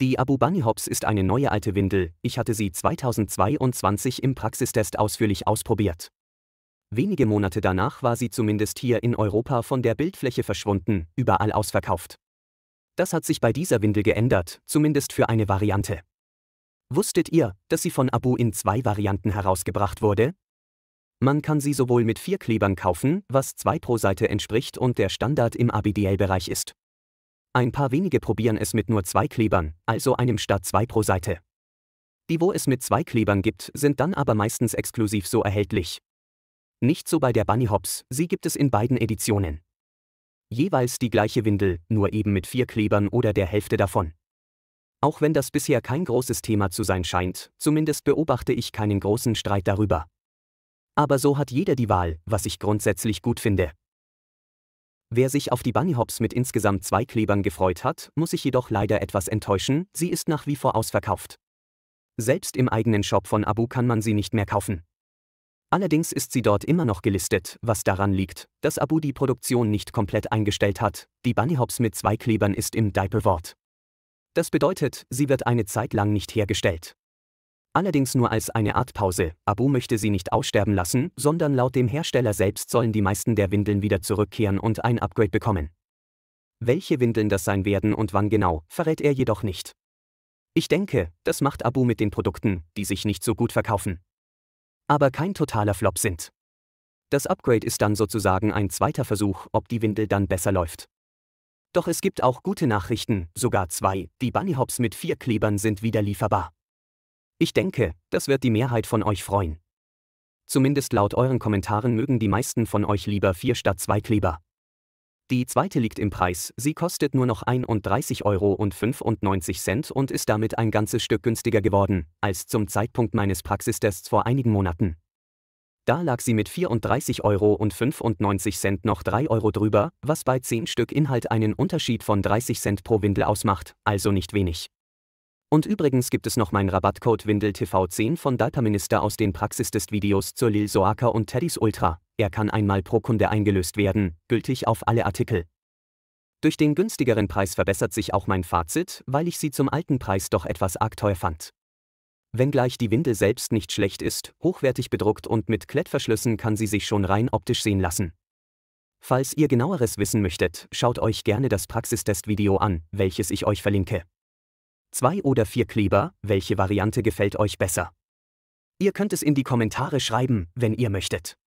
Die Abu Bunny Hops ist eine neue alte Windel, ich hatte sie 2022 im Praxistest ausführlich ausprobiert. Wenige Monate danach war sie zumindest hier in Europa von der Bildfläche verschwunden, überall ausverkauft. Das hat sich bei dieser Windel geändert, zumindest für eine Variante. Wusstet ihr, dass sie von Abu in zwei Varianten herausgebracht wurde? Man kann sie sowohl mit vier Klebern kaufen, was zwei pro Seite entspricht und der Standard im ABDL-Bereich ist. Ein paar wenige probieren es mit nur zwei Klebern, also einem statt zwei pro Seite. Die, wo es mit zwei Klebern gibt, sind dann aber meistens exklusiv so erhältlich. Nicht so bei der Bunny Hops, sie gibt es in beiden Editionen. Jeweils die gleiche Windel, nur eben mit vier Klebern oder der Hälfte davon. Auch wenn das bisher kein großes Thema zu sein scheint, zumindest beobachte ich keinen großen Streit darüber. Aber so hat jeder die Wahl, was ich grundsätzlich gut finde. Wer sich auf die Bunnyhops mit insgesamt zwei Klebern gefreut hat, muss sich jedoch leider etwas enttäuschen, sie ist nach wie vor ausverkauft. Selbst im eigenen Shop von Abu kann man sie nicht mehr kaufen. Allerdings ist sie dort immer noch gelistet, was daran liegt, dass Abu die Produktion nicht komplett eingestellt hat. Die Bunnyhops mit zwei Klebern ist im diaper Das bedeutet, sie wird eine Zeit lang nicht hergestellt. Allerdings nur als eine Art Pause. Abu möchte sie nicht aussterben lassen, sondern laut dem Hersteller selbst sollen die meisten der Windeln wieder zurückkehren und ein Upgrade bekommen. Welche Windeln das sein werden und wann genau, verrät er jedoch nicht. Ich denke, das macht Abu mit den Produkten, die sich nicht so gut verkaufen. Aber kein totaler Flop sind. Das Upgrade ist dann sozusagen ein zweiter Versuch, ob die Windel dann besser läuft. Doch es gibt auch gute Nachrichten, sogar zwei, die Bunnyhops mit vier Klebern sind wieder lieferbar. Ich denke, das wird die Mehrheit von euch freuen. Zumindest laut euren Kommentaren mögen die meisten von euch lieber 4 statt 2 Kleber. Die zweite liegt im Preis, sie kostet nur noch 31,95 Euro und ist damit ein ganzes Stück günstiger geworden, als zum Zeitpunkt meines Praxistests vor einigen Monaten. Da lag sie mit 34,95 Euro noch 3 Euro drüber, was bei 10 Stück Inhalt einen Unterschied von 30 Cent pro Windel ausmacht, also nicht wenig. Und übrigens gibt es noch mein Rabattcode WindelTV10 von Dataminister aus den Praxistest-Videos zur Lil Soaka und Teddys Ultra. Er kann einmal pro Kunde eingelöst werden, gültig auf alle Artikel. Durch den günstigeren Preis verbessert sich auch mein Fazit, weil ich sie zum alten Preis doch etwas arg teuer fand. Wenngleich die Windel selbst nicht schlecht ist, hochwertig bedruckt und mit Klettverschlüssen kann sie sich schon rein optisch sehen lassen. Falls ihr genaueres wissen möchtet, schaut euch gerne das Praxistest-Video an, welches ich euch verlinke. Zwei oder vier Kleber, welche Variante gefällt euch besser? Ihr könnt es in die Kommentare schreiben, wenn ihr möchtet.